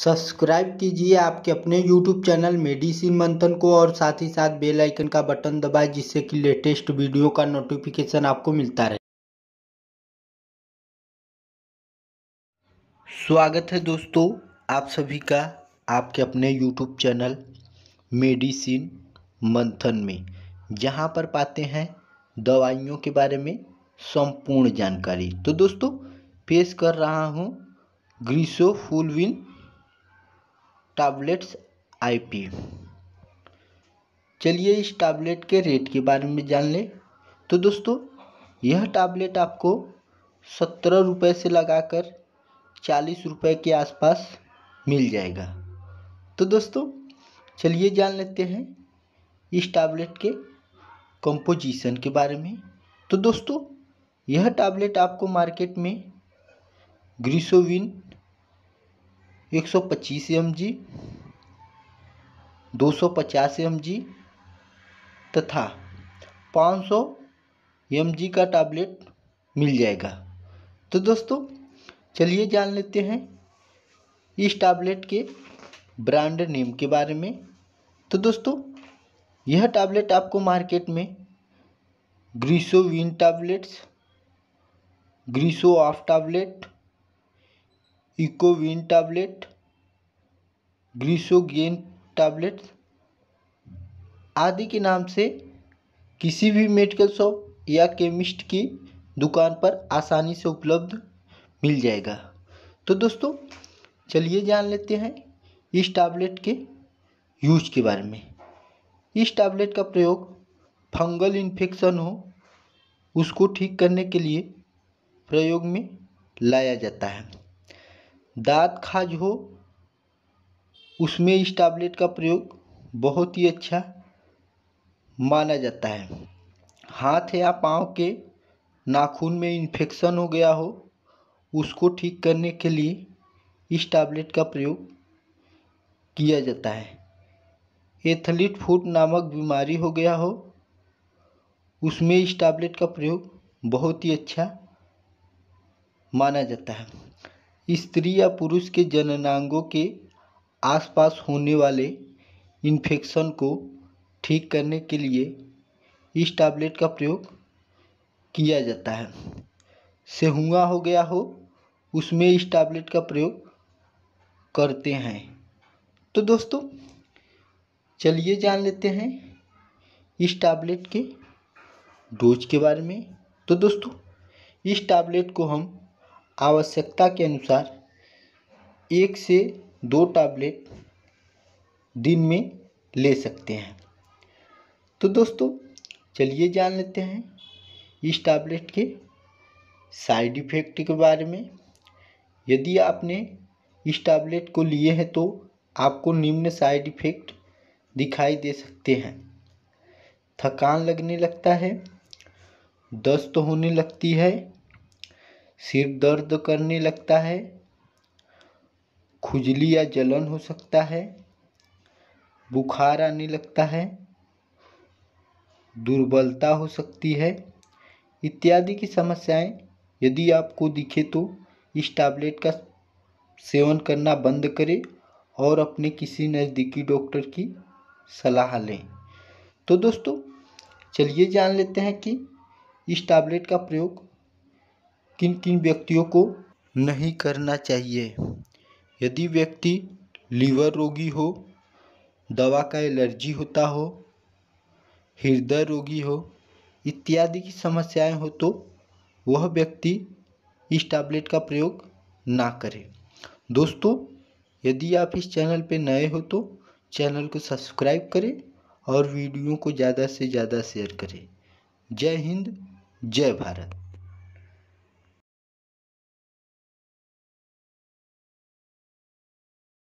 subscribe कीजिए आपके अपने यूट्यूब चैनल मेडिसिन मंथन को और साथ ही साथ बेल आइकन का बटन दबाए जिससे कि लेटेस्ट वीडियो का नोटिफिकेशन आपको मिलता रहे स्वागत है दोस्तों आप सभी का आपके अपने यूट्यूब चैनल मेडिसिन मंथन में जहां पर पाते हैं दवाइयों के बारे में संपूर्ण जानकारी तो दोस्तों पेश कर रहा हूँ ग्रीसो फुलविन टैबलेट्स आईपी चलिए इस टैबलेट के रेट के बारे में जान लें तो दोस्तों यह टैबलेट आपको सत्रह रुपये से लगाकर चालीस रुपये के आसपास मिल जाएगा तो दोस्तों चलिए जान लेते हैं इस टैबलेट के कंपोजिशन के बारे में तो दोस्तों यह टैबलेट आपको मार्केट में ग्रीसोविन एक सौ पच्चीस एम जी दो सौ पचास एम जी तथा पाँच सौ एम जी का टैबलेट मिल जाएगा तो दोस्तों चलिए जान लेते हैं इस टैबलेट के ब्रांड नेम के बारे में तो दोस्तों यह टैबलेट आपको मार्केट में ग्रीसोविन टैबलेट्स ग्रीसो ऑफ टैबलेट इकोविन टैबलेट ग्रीसोगेन टैबलेट आदि के नाम से किसी भी मेडिकल शॉप या केमिस्ट की दुकान पर आसानी से उपलब्ध मिल जाएगा तो दोस्तों चलिए जान लेते हैं इस टैबलेट के यूज के बारे में इस टैबलेट का प्रयोग फंगल इन्फेक्शन हो उसको ठीक करने के लिए प्रयोग में लाया जाता है दाँत खाज हो उसमें इस टैबलेट का प्रयोग बहुत ही अच्छा माना जाता है हाथ या पाँव के नाखून में इन्फेक्शन हो गया हो उसको ठीक करने के लिए इस टैबलेट का प्रयोग किया जाता है एथलीट फूट नामक बीमारी हो गया हो उसमें इस टैबलेट का प्रयोग बहुत ही अच्छा माना जाता है स्त्री या पुरुष के जननांगों के आसपास होने वाले इन्फेक्शन को ठीक करने के लिए इस टैबलेट का प्रयोग किया जाता है सेहुआ हो गया हो उसमें इस टैबलेट का प्रयोग करते हैं तो दोस्तों चलिए जान लेते हैं इस टैबलेट के डोज के बारे में तो दोस्तों इस टैबलेट को हम आवश्यकता के अनुसार एक से दो टैबलेट दिन में ले सकते हैं तो दोस्तों चलिए जान लेते हैं इस टैबलेट के साइड इफ़ेक्ट के बारे में यदि आपने इस टैबलेट को लिए हैं तो आपको निम्न साइड इफ़ेक्ट दिखाई दे सकते हैं थकान लगने लगता है दस्त होने लगती है सिर दर्द करने लगता है खुजली या जलन हो सकता है बुखार आने लगता है दुर्बलता हो सकती है इत्यादि की समस्याएं यदि आपको दिखे तो इस टैबलेट का सेवन करना बंद करें और अपने किसी नज़दीकी डॉक्टर की सलाह लें तो दोस्तों चलिए जान लेते हैं कि इस टैबलेट का प्रयोग किन किन व्यक्तियों को नहीं करना चाहिए यदि व्यक्ति लीवर रोगी हो दवा का एलर्जी होता हो हृदय रोगी हो इत्यादि की समस्याएं हो तो वह व्यक्ति इस टैबलेट का प्रयोग ना करें दोस्तों यदि आप इस चैनल पर नए हो तो चैनल को सब्सक्राइब करें और वीडियो को ज़्यादा से ज़्यादा शेयर करें जय हिंद जय भारत